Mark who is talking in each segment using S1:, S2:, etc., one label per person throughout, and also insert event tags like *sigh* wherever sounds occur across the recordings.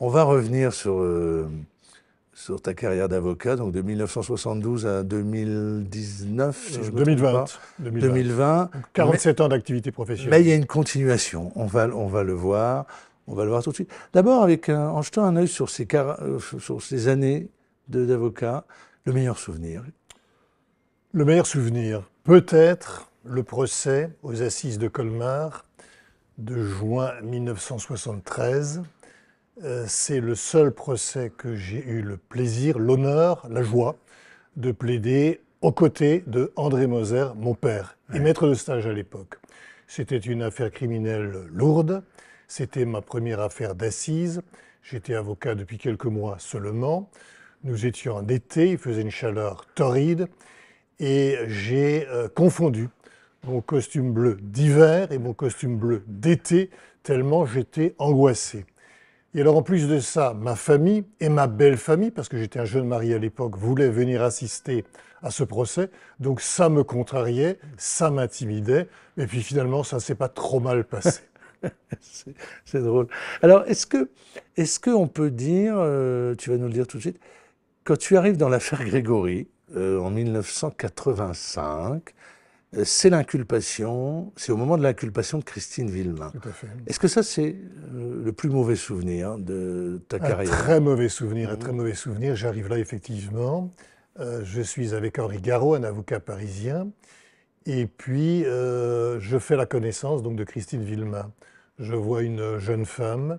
S1: On va revenir sur, euh, sur ta carrière d'avocat, donc de 1972 à 2019, 2020, 2020. 47 ans d'activité professionnelle. Mais il y a une continuation, on va, on va le voir. On va le voir tout de suite. D'abord, en jetant un œil sur ces, euh, sur ces années d'avocat, le meilleur souvenir. Le meilleur souvenir, peut-être le procès aux assises
S2: de Colmar de juin 1973 euh, c'est le seul procès que j'ai eu le plaisir, l'honneur, la joie de plaider aux côtés de André Moser, mon père, et maître de stage à l'époque. C'était une affaire criminelle lourde, c'était ma première affaire d'assises, j'étais avocat depuis quelques mois seulement, nous étions en été, il faisait une chaleur torride, et j'ai euh, confondu mon costume bleu d'hiver et mon costume bleu d'été, tellement j'étais angoissé. Et alors en plus de ça, ma famille et ma belle-famille, parce que j'étais un jeune mari à l'époque, voulaient venir assister à ce procès. Donc ça me contrariait, ça m'intimidait. Et puis finalement,
S1: ça ne s'est pas trop mal passé. *laughs* c'est drôle. Alors est-ce est qu'on peut dire, euh, tu vas nous le dire tout de suite, quand tu arrives dans l'affaire Grégory euh, en 1985, euh, c'est l'inculpation, c'est au moment de l'inculpation de Christine Villemain. Est-ce que ça, c'est euh, le plus mauvais souvenir hein, de ta un Très mauvais souvenir, un mmh. très mauvais souvenir. J'arrive là, effectivement. Euh, je
S2: suis avec Henri Garot, un avocat parisien. Et puis, je fais la connaissance donc, de Christine Villemin. Je vois une jeune femme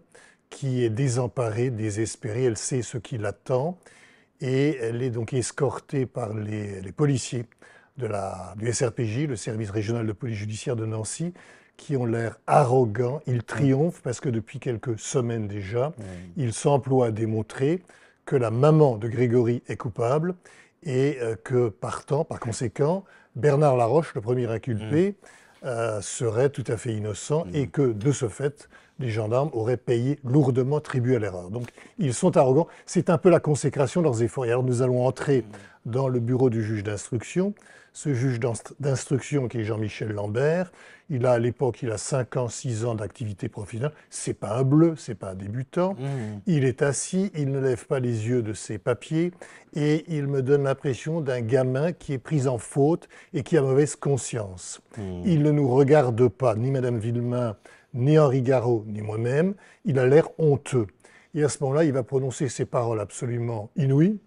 S2: qui est désemparée, désespérée. Elle sait ce qui l'attend. Et elle est donc escortée par les policiers du SRPJ, le service régional de police judiciaire de Nancy, qui ont l'air arrogants. Ils mm. triomphent parce que depuis quelques semaines déjà, mm. ils s'emploient à démontrer que la maman de Grégory est coupable et euh, que, partant, par conséquent, Bernard Laroche, le premier inculpé, mm. euh, serait tout à fait innocent et que, de ce fait, les gendarmes auraient payé lourdement tribut à l'erreur. Donc ils sont arrogants, c'est un peu la consécration de leurs efforts. alors nous allons entrer dans le bureau du juge d'instruction. Ce juge d'instruction qui est Jean-Michel Lambert, il a à l'époque, il a 5 ans, 6 ans d'activité professionnelle, c'est pas un bleu, c'est pas un débutant. Mmh. Il est assis, il ne lève pas les yeux de ses papiers et il me donne l'impression d'un gamin qui est pris en faute et qui a mauvaise conscience. Mmh. Il ne nous regarde pas, ni Madame Villemain, ni Henri Garot, ni moi-même, il a l'air honteux. Et à ce moment-là, il va prononcer ces paroles absolument inouïes.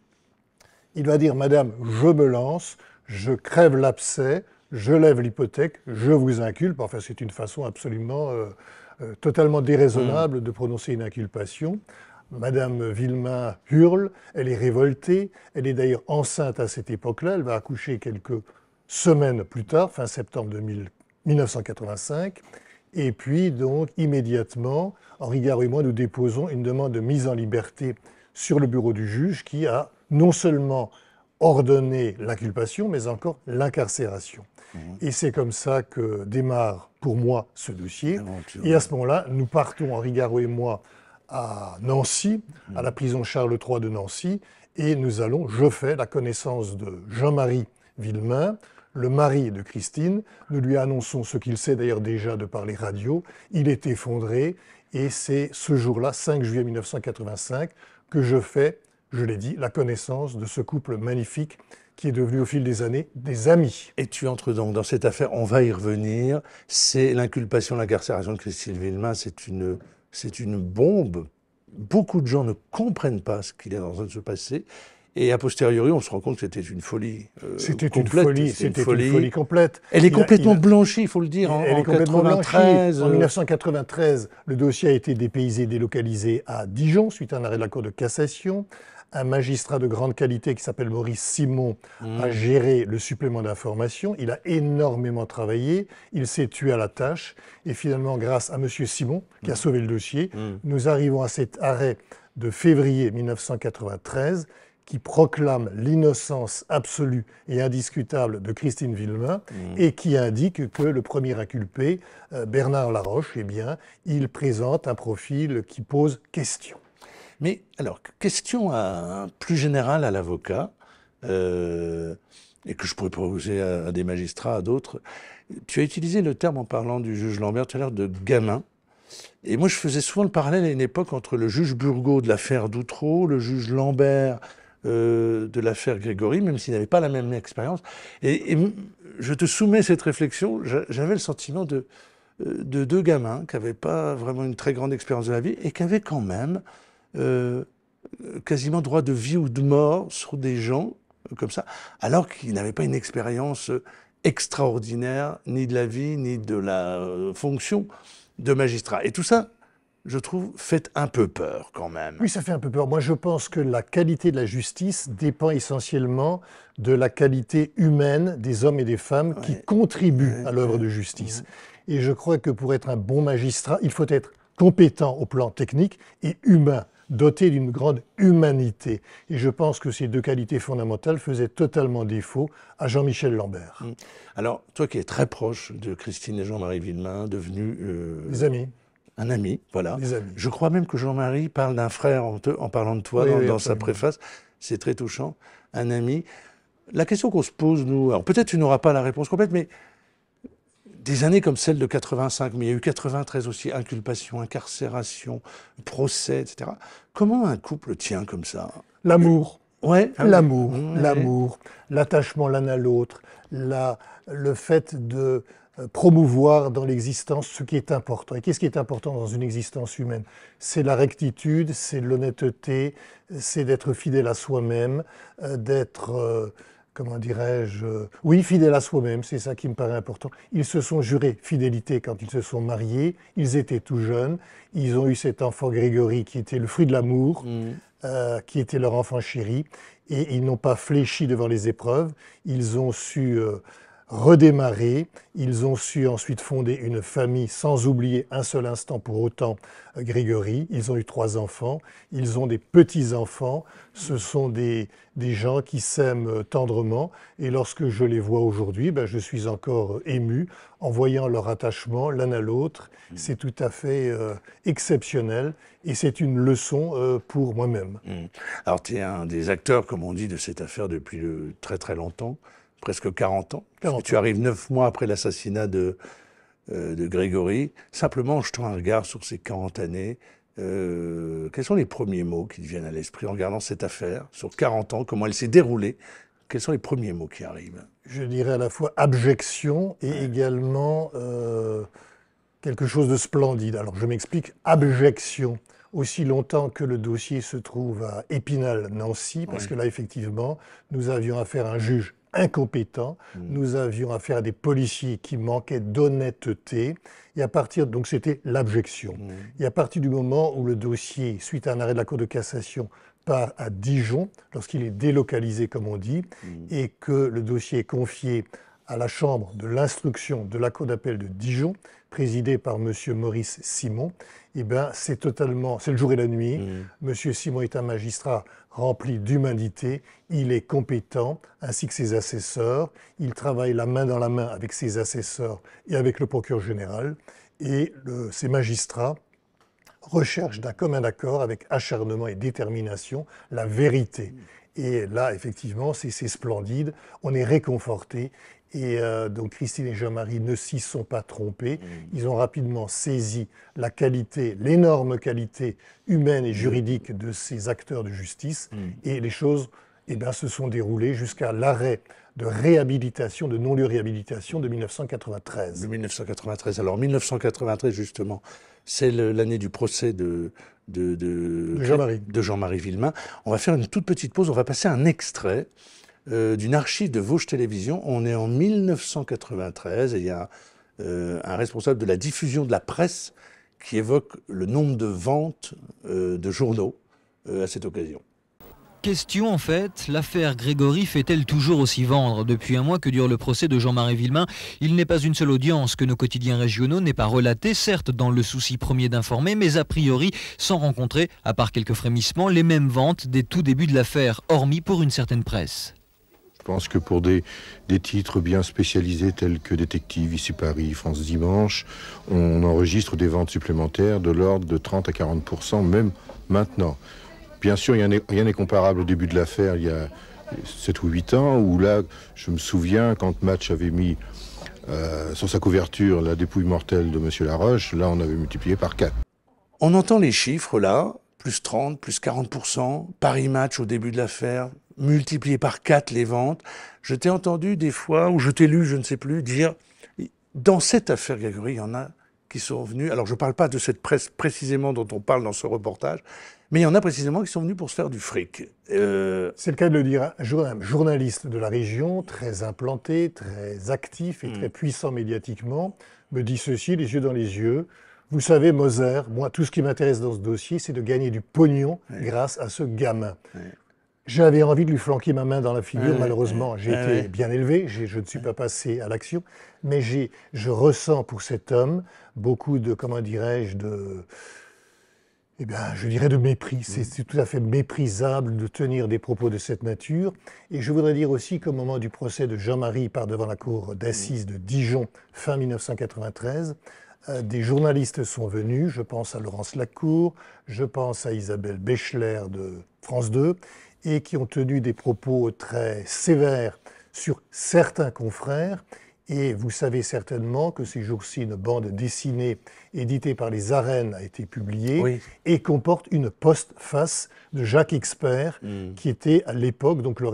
S2: Il va dire, Madame, je me lance, je crève l'abcès, je lève l'hypothèque, je vous inculpe. Enfin, c'est une façon absolument euh, euh, totalement déraisonnable de prononcer une inculpation. Madame Villemain hurle, elle est révoltée, elle est d'ailleurs enceinte à cette époque-là, elle va accoucher quelques semaines plus tard, fin septembre 2000, 1985. Et puis, donc, immédiatement, Henri et moi, nous déposons une demande de mise en liberté sur le bureau du juge qui a non seulement ordonné l'inculpation, mais encore l'incarcération. Mmh. Et c'est comme ça que démarre pour moi ce dossier. Et à ce moment-là, nous partons, Henri Garou et moi, à Nancy, à mmh. la prison Charles III de Nancy, et nous allons, je fais la connaissance de Jean-Marie Villemain, le mari de Christine. Nous lui annonçons ce qu'il sait d'ailleurs déjà de parler radio Il est effondré et c'est ce jour-là, 5 juillet 1985, que je fais, je l'ai dit, la connaissance de ce couple magnifique qui est
S1: devenu au fil des années des amis. Et tu entres donc dans cette affaire, on va y revenir, c'est l'inculpation, l'incarcération de Christine Villemin, c'est une, c'est une bombe. Beaucoup de gens ne comprennent pas ce qu'il est en train de se passer. Et a posteriori, on se rend compte que c'était une folie. Euh, c'était une folie, c'était une, folie... complète. Elle est complètement blanchie, il faut le dire. Elle, hein, en, 1993. complètement En
S2: 1993, euh. le dossier a été dépaysé, délocalisé à Dijon suite à un arrêt de la Cour de cassation. Un magistrat de grande qualité qui s'appelle Maurice Simon hmm. a géré le supplément d'information. Il a énormément travaillé. Il s'est tué à la tâche. Et finalement, grâce à M. Simon, qui a hmm. sauvé le dossier, hmm. nous arrivons à cet arrêt de février 1993 qui proclame l'innocence absolue et indiscutable de Christine Villemain mm. et qui indique que le premier inculpé, euh, Bernard Laroche, eh bien, il présente un profil qui pose question.
S1: Mais alors, question plus générale à l'avocat, euh, et que je pourrais proposer à, à des magistrats, à d'autres. Tu as utilisé le terme en parlant du juge Lambert tout à l'heure de gamin. Et moi, je faisais souvent le parallèle à une époque entre le juge Burgot de l'affaire Doutreau, le juge Lambert euh, de l'affaire Grégory, même s'il n'avait pas la même expérience. Et, je te soumets cette réflexion, j'avais le sentiment euh, de, deux gamins qui n'avaient pas vraiment une très grande expérience de la vie et qui avaient quand même euh, quasiment droit de vie ou de mort sur des gens comme ça, alors qu'ils n'avaient pas une expérience extraordinaire ni de la vie ni de la fonction de magistrat. Et tout ça, je trouve, fait un peu peur quand même.
S2: Oui, ça fait un peu peur. Moi, je pense que la qualité de la justice dépend essentiellement de la qualité humaine des hommes et des femmes qui contribuent à l'œuvre de justice. Et je crois que pour être un bon magistrat, il faut être compétent au plan technique et humain doté d'une grande humanité. Et je pense que ces deux qualités fondamentales faisaient totalement
S1: défaut à Jean-Michel Lambert. Mmh. Alors, toi qui es très proche de Christine et Jean-Marie Villemain, devenus... les euh, amis un ami, voilà. Je crois même que Jean-Marie parle d'un frère en, parlant de toi dans, sa préface. C'est très touchant. Un ami. La question qu'on se pose, nous, alors peut-être tu n'auras pas la réponse complète, mais des années comme celle de 85, mais il y a eu 93 aussi, inculpation, incarcération, procès, etc. Comment un couple tient comme ça L'amour. Ouais, ah l'amour, l'amour,
S2: l'attachement l'un à l'autre, la, le fait de euh, promouvoir dans l'existence ce qui est important. Et qu'est-ce qui est important dans une existence humaine C'est la rectitude, c'est l'honnêteté, c'est d'être fidèle à soi-même, euh, d'être euh, comment dirais-je, oui, fidèle à soi-même, c'est ça qui me paraît important. Ils se sont jurés fidélité quand ils se sont mariés, ils étaient tout jeunes, ils ont eu cet enfant Grégory qui était le fruit de l'amour, mmh. qui était leur enfant chéri, et ils n'ont pas fléchi devant les épreuves, ils ont su... Redémarrer, Ils ont su ensuite fonder une famille sans oublier un seul instant pour autant euh, Grégory. Ils ont eu trois enfants, ils ont des petits-enfants. Ce sont des, gens qui s'aiment euh, tendrement et lorsque je les vois aujourd'hui, ben, je suis encore euh, ému en voyant leur attachement l'un à l'autre. Mm. C'est tout à fait exceptionnel et c'est une leçon
S1: pour moi-même. Mm. Alors tu es un des acteurs, comme on dit, de cette affaire depuis très très longtemps presque 40 ans. Tu arrives neuf mois après l'assassinat de, euh, de Grégory, simplement je jetant un regard sur ces 40 années. Euh, quels sont les premiers mots qui te viennent à l'esprit en regardant cette affaire sur 40 ans, comment elle s'est déroulée Quels sont les premiers mots qui arrivent
S2: Je dirais à la fois abjection et également euh, quelque chose de splendide. Alors je m'explique, abjection aussi longtemps que le dossier se trouve à Épinal, Nancy, parce que là, effectivement, nous avions affaire à un juge incompétents. Mm. Nous avions affaire à des policiers qui manquaient d'honnêteté. Et à partir, donc c'était l'abjection. Mm. Et à partir du moment où le dossier, suite à un arrêt de la Cour de cassation, part à Dijon, lorsqu'il est délocalisé, comme on dit, mm. et que le dossier est confié à la Chambre de l'instruction de la Cour d'appel de Dijon, présidée par M. Maurice Simon, eh ben, c'est totalement, c'est le jour et la nuit. Mmh. M. Simon est un magistrat rempli d'humanité, il est compétent, ainsi que ses assesseurs. Il travaille la main dans la main avec ses assesseurs et avec le procureur général. Et le, ces magistrats recherchent d'un commun accord, avec acharnement et détermination, la vérité. Et là, effectivement, c'est splendide. On est réconforté. Et euh, donc Christine et Jean-Marie ne s'y sont pas trompés. Mmh. Ils ont rapidement saisi la qualité, l'énorme qualité humaine et mmh. juridique de ces acteurs de justice. Mmh. Et les choses eh bien, se sont déroulées jusqu'à l'arrêt
S1: de réhabilitation, de non-lieu réhabilitation de 1993. De 1993. Alors 1993 justement, c'est l'année du procès de, de, Jean-Marie Jean Villemain. On va faire une toute petite pause, on va passer un extrait euh, d'une archive de Vosges Télévisions. On est en 1993 et il y a euh, un responsable de la diffusion de la presse qui évoque le nombre de ventes euh, de journaux à cette occasion.
S2: Question en fait, l'affaire Grégory fait-elle toujours aussi vendre Depuis un mois que dure le procès de Jean-Marie Villemain, il n'est pas une seule audience que nos quotidiens régionaux n'aient pas relatée, certes dans le souci premier d'informer, mais a priori sans rencontrer, à part quelques frémissements, les mêmes ventes des tout débuts de l'affaire, hormis pour une certaine presse. Je pense que pour des, des titres bien spécialisés tels que Détective, Ici Paris, France Dimanche, on enregistre des ventes supplémentaires de l'ordre de 30 à 40 même maintenant. Bien sûr, rien n'est comparable au début de l'affaire, il y a 7 ou 8 ans, où là, je me souviens, quand Match avait mis euh, sur sa couverture la dépouille mortelle de M. Laroche, là, on avait multiplié par 4.
S1: On entend les chiffres là, plus 30, plus 40%, Paris Match au début de l'affaire, Multiplié par quatre les ventes. Je t'ai entendu des fois, ou je t'ai lu, je ne sais plus, dire, dans cette affaire Gregory, il y en a qui sont venus, alors je ne parle pas de cette presse précisément dont on parle dans ce reportage, mais il y en a précisément qui sont venus pour se faire du fric. Euh,
S2: c'est le cas de le dire, un journaliste de la région, très implanté, très actif et hmm. très puissant médiatiquement, me dit ceci, les yeux dans les yeux, vous savez, Moser, moi, tout ce qui m'intéresse dans ce dossier, c'est de gagner du pognon grâce à ce gamin. J'avais envie de lui flanquer ma main dans la figure, malheureusement. J'ai été bien élevé, je ne suis pas passé à l'action, mais je ressens pour cet homme beaucoup de, comment dirais-je, de. Eh bien, je dirais de mépris. Mm. C'est tout à fait méprisable de tenir des propos de cette nature. Et je voudrais dire aussi qu'au moment du procès de Jean-Marie par devant la cour d'assises de Dijon, fin 1993, euh, des journalistes sont venus. Je pense à Laurence Lacour, je pense à Isabelle Béchler de France 2, et qui ont tenu des propos très sévères sur certains confrères. Et vous savez certainement que ces jours-ci, une bande dessinée éditée par les arènes a été publiée et comporte une postface de Jacques Expert, mm. qui était à l'époque donc le,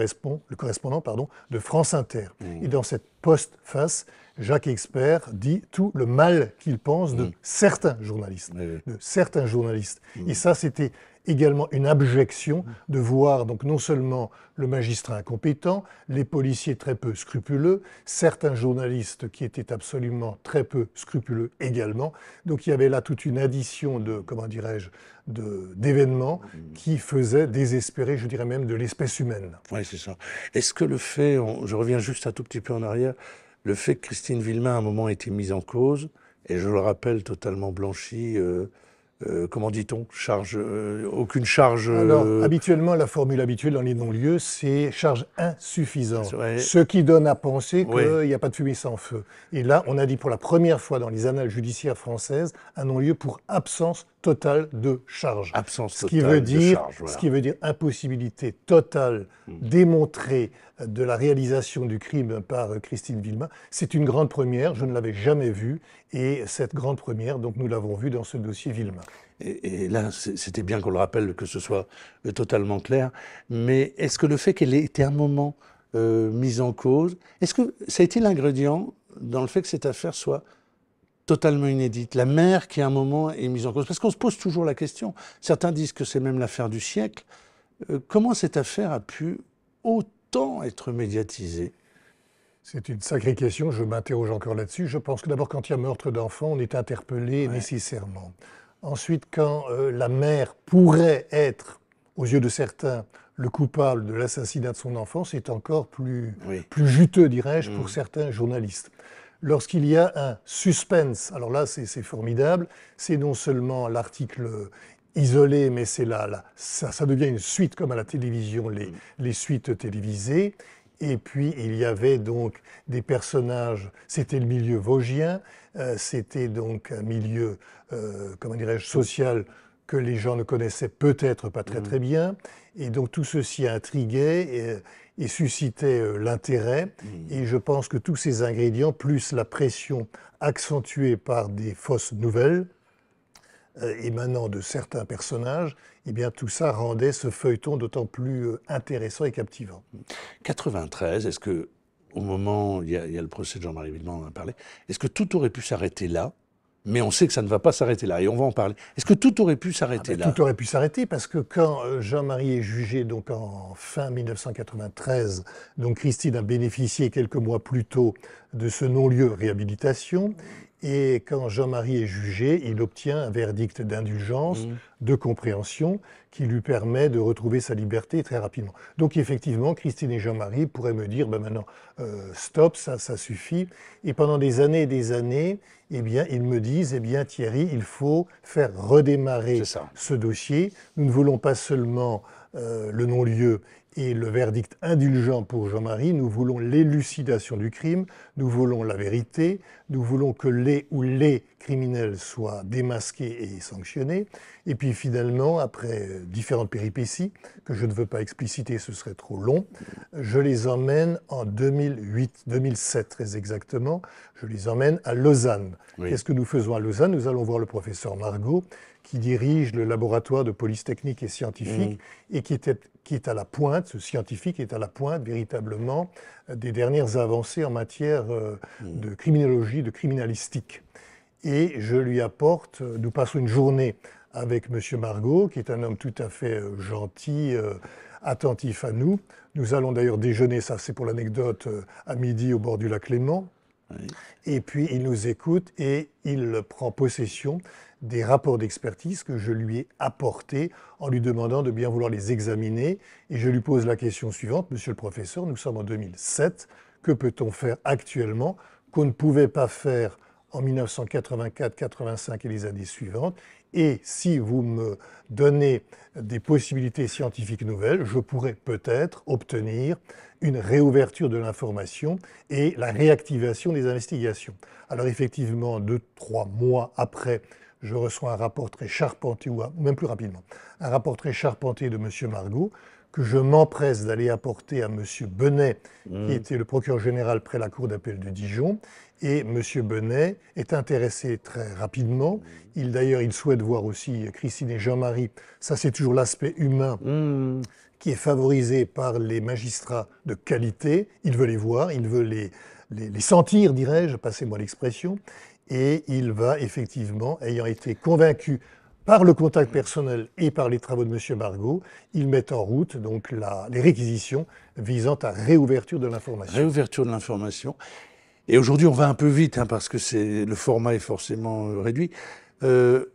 S2: correspondant de France Inter. Mm. Et dans cette postface, Jacques Expert dit tout le mal qu'il pense de mm. certains journalistes. De certains journalistes. Et ça, c'était également une abjection de voir donc non seulement le magistrat incompétent, les policiers très peu scrupuleux, certains journalistes qui étaient absolument très peu scrupuleux également. Donc il y avait là toute une addition de, comment dirais-je, d'événements qui faisaient désespérer, je dirais même, de l'espèce humaine.
S1: Oui, c'est ça. Est-ce que le fait, je reviens juste un tout petit peu en arrière, le fait que Christine Villemain à un moment ait été mise en cause, et je le rappelle totalement blanchie, euh, euh, comment dit-on, charge, euh, aucune charge. Euh, Alors,
S2: habituellement, la formule habituelle dans les non-lieux, c'est charge insuffisante. Ce qui donne à penser qu'il n'y a pas de fumée sans feu. Et là, on a dit pour la première fois dans les annales judiciaires françaises un non-lieu pour absence Total de charge. Absence qui veut dire, de charge. Ce qui veut dire impossibilité totale hmm. démontrée de la réalisation du crime par Christine vilma C'est une grande première, je ne l'avais jamais vue, et cette
S1: grande première, donc nous l'avons vue dans ce dossier vilma Et, là, c'était bien qu'on le rappelle, que ce soit euh, totalement clair, mais est-ce que le fait qu'elle ait été un moment euh, mise en cause, est-ce que ça a été l'ingrédient dans le fait que cette affaire soit totalement inédite, la mère qui à un moment est mise en cause. Parce qu'on se pose toujours la question, certains disent que c'est même l'affaire du siècle, euh, comment cette affaire a pu autant être médiatisée
S2: c'est une sacrée question, je m'interroge encore là-dessus. Je pense que d'abord, quand il y a meurtre d'enfant, on est interpellé nécessairement. Ensuite, quand euh, la mère pourrait être, aux yeux de certains, le coupable de l'assassinat de son enfant, c'est encore plus, plus juteux, dirais-je, pour mm. certains journalistes lorsqu'il y a un suspense. Alors là, c'est formidable. C'est non seulement l'article isolé, mais c'est là, ça, devient une suite comme à la télévision, mm. les, suites télévisées. Et puis il y avait donc des personnages, c'était le milieu vosgien, euh, c'était donc un milieu, euh, comment dirais-je, social que les gens ne connaissaient peut-être pas très mm. très bien. Et donc tout ceci intriguait. Et, et suscitait euh, l'intérêt. Mmh. Et je pense que tous ces ingrédients, plus la pression accentuée par des fausses nouvelles euh, émanant de certains personnages, eh bien tout ça rendait ce feuilleton d'autant plus euh, intéressant et captivant.
S1: 93, est-ce que au moment, il y, a, le procès de Jean-Marie Villemont, on en a parlé, est-ce que tout aurait pu s'arrêter là mais on sait que ça ne va pas s'arrêter là, et on va en parler. Est-ce que tout aurait pu ah s'arrêter ben, là Tout
S2: aurait pu s'arrêter, parce que quand euh, Jean-Marie est jugé donc en fin 1993, donc Christine a bénéficié quelques mois plus tôt de ce non-lieu réhabilitation, et quand Jean-Marie est jugé, il obtient un verdict d'indulgence, mmh. de compréhension, qui lui permet de retrouver sa liberté très rapidement. Donc effectivement, Christine et Jean-Marie pourraient me dire, ben maintenant, euh, stop, ça, ça suffit. Et pendant des années et des années, eh bien, ils me disent, eh bien, Thierry, il faut faire redémarrer ce dossier. Nous ne voulons pas seulement euh, le non-lieu, et le verdict indulgent pour Jean-Marie, nous voulons l'élucidation du crime, nous voulons la vérité, nous voulons que les ou les criminels soient démasqués et sanctionnés. Et puis finalement, après différentes péripéties, que je ne veux pas expliciter, ce serait trop long, je les emmène en 2008, 2007 très exactement, je les emmène à Lausanne. Qu'est-ce que nous faisons à Lausanne Nous allons voir le professeur Margot qui dirige le laboratoire de police technique et scientifique mm. et qui, qui est à la pointe, ce scientifique est à la pointe véritablement euh, des dernières avancées en matière euh, mm. de criminologie, de criminalistique. Et je lui apporte, euh, nous passons une journée avec M. Margot, qui est un homme tout à fait gentil, attentif à nous. Nous allons d'ailleurs déjeuner, ça c'est pour l'anecdote, à midi au bord du lac Léman. Et puis il nous écoute et il prend possession des rapports d'expertise que je lui ai apportés en lui demandant de bien vouloir les examiner. Et je lui pose la question suivante, Monsieur le professeur, nous sommes en 2007, que peut-on faire actuellement qu'on ne pouvait pas faire en 1984, 85 et les années suivantes et si vous me donnez des possibilités scientifiques nouvelles, je pourrais peut-être obtenir une réouverture de l'information et la réactivation des investigations. Alors effectivement, deux, trois mois après, je reçois un rapport très charpenté, ou même plus rapidement, un rapport très charpenté de M. Margot que je m'empresse d'aller apporter à M. Benet, qui mm. était le procureur général près la Cour d'appel de Dijon. Et M. Benet est intéressé très rapidement. Mm. Il d'ailleurs, il souhaite voir aussi Christine et Jean-Marie. Ça, c'est toujours l'aspect humain mm. qui est favorisé par les magistrats de qualité. Il veut les voir, il veut les, les, les sentir, dirais-je, passez-moi l'expression. Et il va effectivement, ayant été convaincu par le contact personnel et par les travaux de M. Margot, ils mettent en route donc les réquisitions visant à réouverture de l'information.
S1: Réouverture de l'information. Et aujourd'hui, on va un peu vite hein, parce que le format est forcément euh, réduit. Euh,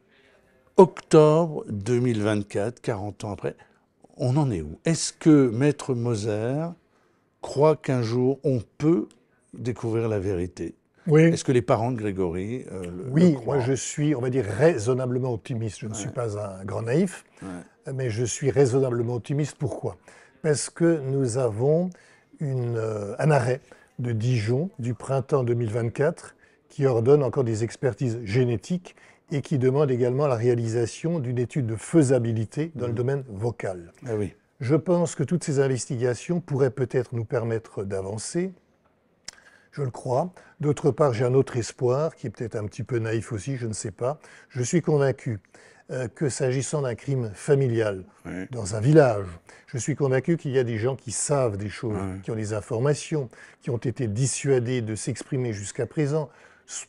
S1: octobre 2024, 40 ans après, on en est où Est-ce que Maître Moser croit qu'un jour on peut découvrir la vérité est-ce que les parents de Grégory euh, Oui, moi
S2: je suis, on va dire, raisonnablement optimiste. Je ne suis pas un grand naïf, mais je suis raisonnablement optimiste. Pourquoi Parce que nous avons euh, un arrêt de Dijon du printemps 2024 qui ordonne encore des expertises génétiques et qui demande également la réalisation d'une étude de faisabilité dans le mmh. domaine vocal. Ah je pense que toutes ces investigations pourraient peut-être nous permettre d'avancer je le crois. D'autre part, j'ai un autre espoir, qui est peut-être un petit peu naïf aussi, je ne sais pas. Je suis convaincu euh, que s'agissant d'un crime familial dans un village, je suis convaincu qu'il y a des gens qui savent des choses, qui ont des informations, qui ont été dissuadés de s'exprimer jusqu'à présent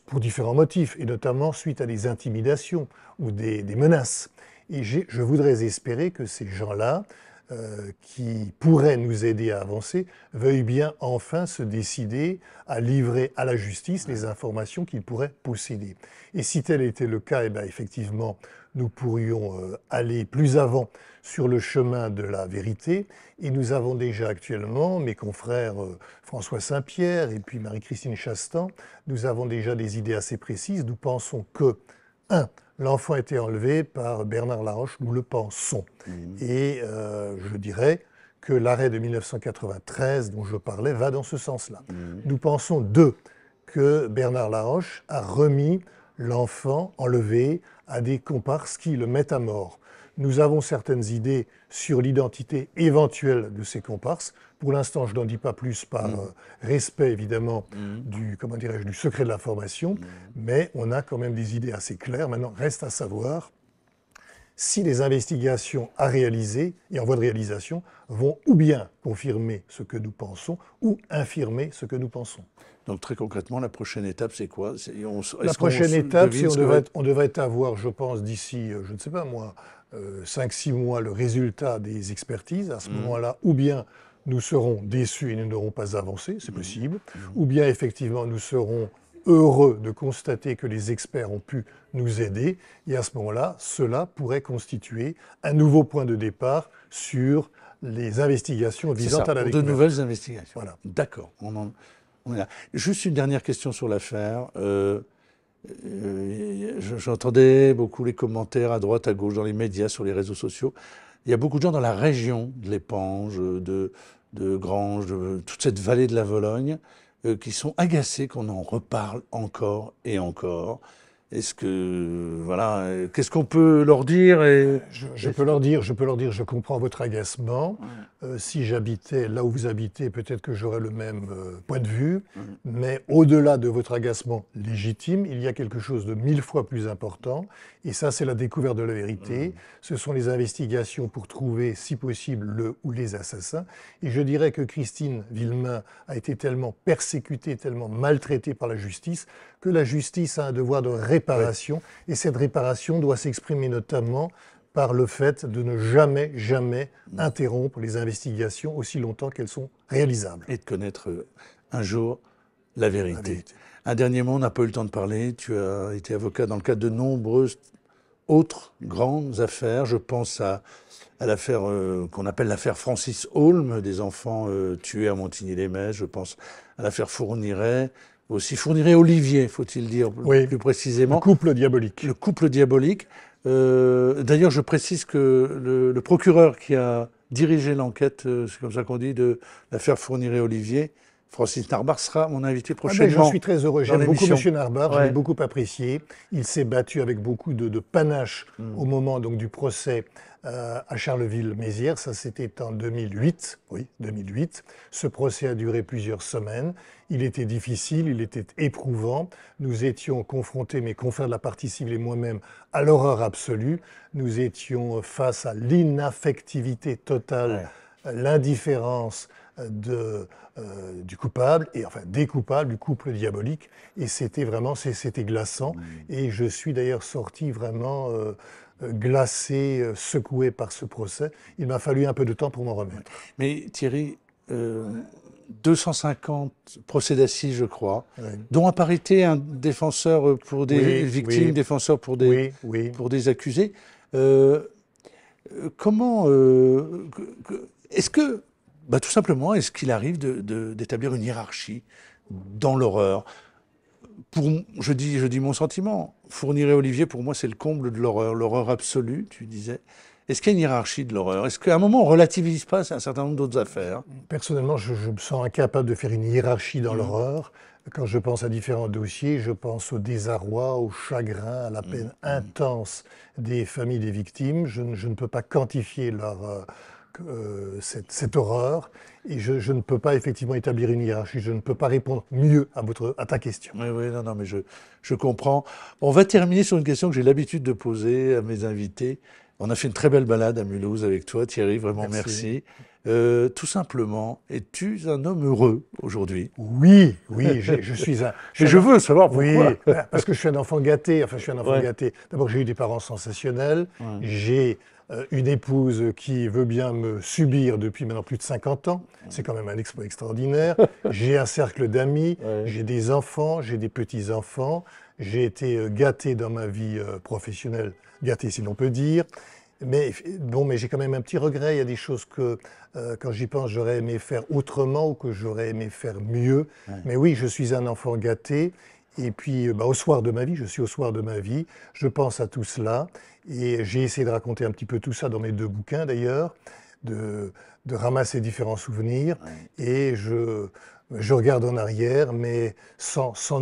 S2: pour différents motifs, et notamment suite à des intimidations ou des menaces. Et je voudrais espérer que ces gens-là euh, qui pourrait nous aider à avancer veuille bien enfin se décider à livrer à la justice les informations qu'ils pourraient posséder. Et si tel était le cas, eh ben, effectivement, nous pourrions euh, aller plus avant sur le chemin de la vérité. Et nous avons déjà actuellement, mes confrères euh, François Saint-Pierre et puis Marie-Christine Chastan, nous avons déjà des idées assez précises. Nous pensons que 1. L'enfant a été enlevé par Bernard Laroche, nous le pensons. Mm-hmm. Et euh, je dirais que l'arrêt de 1993 dont je parlais va dans ce sens-là. Mm-hmm. Nous pensons, deux, que Bernard Laroche a remis l'enfant enlevé à des comparses qui le mettent à mort. Nous avons certaines idées sur l'identité éventuelle de ces comparses. Pour l'instant, je n'en dis pas plus par mm. euh, respect, évidemment, mm. du, comment du secret de l'information, mm. mais on a quand même des idées assez claires. Maintenant, reste à savoir si les investigations à réaliser et en voie de réalisation vont ou bien confirmer ce que nous pensons ou infirmer
S1: ce que nous pensons. Donc très concrètement, la prochaine étape, c'est quoi on, La prochaine étape, c'est on, devrait,
S2: on devrait avoir, je pense, d'ici, euh, je ne sais pas moi, 5-6 euh, mois, le résultat des expertises. À ce mhm. moment-là, ou bien nous serons déçus et nous n'aurons pas avancé, c'est mhm. possible, mhm. ou bien effectivement, nous serons heureux de constater que les experts ont pu nous aider. Et à ce moment-là, cela pourrait constituer un nouveau point de départ
S1: sur les investigations visant à la découverte. De nouvelles investigations. Voilà. D'accord. Juste une dernière question sur l'affaire. Euh, euh, j'entendais beaucoup les commentaires à droite, à gauche, dans les médias, sur les réseaux sociaux. Il y a beaucoup de gens dans la région de l'Épange, de, de Grange, de toute cette vallée de la Vologne, euh, qui sont agacés qu'on en reparle encore et encore. Est-ce que voilà, qu'est-ce qu'on peut leur dire et... Euh, je, peux leur dire, je peux leur dire, je comprends
S2: votre agacement. Euh, si j'habitais là où vous habitez, peut-être que j'aurais le même euh, point de vue. Mais au-delà de votre agacement légitime, il y a quelque chose de mille fois plus important. Et ça, c'est la découverte de la vérité. Ce sont les investigations pour trouver, si possible, le ou les assassins. Et je dirais que Christine Villemain a été tellement persécutée, tellement maltraitée par la justice que la justice a un devoir de réparation, et cette réparation doit s'exprimer notamment par le fait de ne jamais, jamais mm. interrompre les investigations aussi longtemps qu'elles sont réalisables.
S1: Et de connaître euh, un jour la vérité. Un dernier mot, on n'a pas eu le temps de parler. Tu as été avocat dans le cadre de nombreuses autres grandes affaires. Je pense à, l'affaire euh, qu'on appelle l'affaire Francis Holm, des enfants euh, tués à Montigny-les-Metz. Je pense à l'affaire Fourniret aussi fournirait Olivier, faut-il dire plus précisément. Le couple diabolique. Le couple diabolique. Euh, d'ailleurs, je précise que le, procureur qui a dirigé l'enquête, euh, c'est comme ça qu'on dit, de l'affaire fournirait olivier Francis Narbar sera mon invité ah ben, prochainement. Ah je suis très heureux. J'aime beaucoup M. Narbar, je l'ai
S2: beaucoup apprécié. Il s'est battu avec beaucoup de, panache hmm. au moment donc, du procès euh, à Charleville-Mézières. Ça, c'était en 2008. Oui, 2008. Ce procès a duré plusieurs semaines. Il était difficile, il était éprouvant. Nous étions confrontés, mes confrères de la partie civile et moi-même, à l'horreur absolue. Nous étions face à l'inaffectivité totale, l'indifférence, de, euh, du coupable, et enfin des coupables, du couple diabolique. Et c'était vraiment, c'était glaçant. Mmh. Et je suis d'ailleurs sorti vraiment euh, glacé, euh, secoué par ce procès. Il m'a
S1: fallu un peu de temps pour m'en remettre. Mais Thierry, 250 procès d'assises, je crois, dont à parité un défenseur pour des victimes, défenseur pour des, pour des accusés. comment. Est-ce que bah, tout simplement, est-ce qu'il arrive d'établir une hiérarchie dans l'horreur pour, je, dis, je dis mon sentiment, Fournir et Olivier, pour moi, c'est le comble de l'horreur, l'horreur absolue, tu disais. Est-ce qu'il y a une hiérarchie de l'horreur Est-ce qu'à un moment, on relativise pas un certain nombre d'autres affaires
S2: Personnellement, je, me sens incapable de faire une hiérarchie dans mmh. l'horreur. Quand je pense à différents dossiers, je pense au désarroi, au chagrin, à la mmh. peine mmh. intense des familles des victimes. Je, je, ne peux pas quantifier leur, euh, euh, cette, horreur. Et je, ne peux pas effectivement établir une hiérarchie. Je ne peux
S1: pas répondre mieux à, votre, à ta question. Oui, oui, non, non, mais je, je comprends. On va terminer sur une question que j'ai l'habitude de poser à mes invités. On a fait une très belle balade à Mulhouse avec toi, Thierry. Vraiment, merci. Euh, tout simplement, es-tu un homme heureux aujourd'hui Oui, oui, je suis un. *laughs* Mais je veux savoir pourquoi. Oui, parce que je suis un enfant gâté. Enfin, je suis un enfant
S2: gâté. D'abord, j'ai eu des parents sensationnels. J'ai euh, une épouse qui veut bien me subir depuis maintenant plus de 50 ans. C'est quand même un exploit extraordinaire. *laughs* j'ai un cercle d'amis, j'ai des enfants, j'ai des petits-enfants. J'ai été euh, gâté dans ma vie euh, professionnelle, gâté si l'on peut dire. Mais bon, mais j'ai quand même un petit regret. Il y a des choses que, quand j'y pense, j'aurais aimé faire autrement ou que j'aurais aimé faire mieux. Mais oui, je suis un enfant gâté et puis, euh, bah, au soir de ma vie, je suis au soir de ma vie, je pense à tout cela. Et j'ai essayé de raconter un petit peu tout ça dans mes deux bouquins d'ailleurs, de, ramasser différents souvenirs. Et je, je regarde en arrière, mais sans, sans,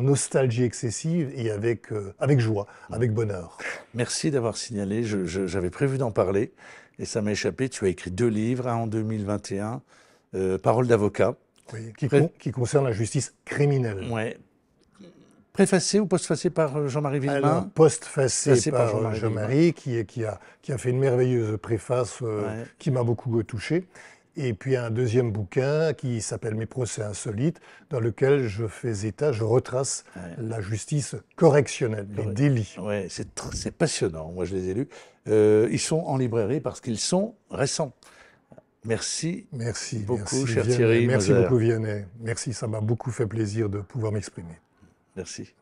S2: nostalgie excessive et avec, euh, avec joie, mm. avec bonheur.
S1: Merci d'avoir signalé. J'avais prévu d'en parler et ça m'a échappé. Tu as écrit deux livres, en 2021, euh, Parole d'avocat. qui, qui, concerne la justice criminelle. Ouais, préfacé ou postfacé par euh, Jean-Marie Villemin
S2: Postfacé par, euh, Jean-Marie, qui, a, qui a fait une merveilleuse préface euh, qui m'a beaucoup touché. Et puis un deuxième bouquin qui s'appelle Mes procès insolites, dans lequel je fais état, je retrace la justice correctionnelle, les
S1: délits. Oui, c'est passionnant, moi je les ai lus. ils sont en librairie parce qu'ils sont récents. Merci, merci beaucoup, cher Thierry. Merci beaucoup, Vianney. Merci,
S2: ça m'a beaucoup fait plaisir de pouvoir m'exprimer. Merci.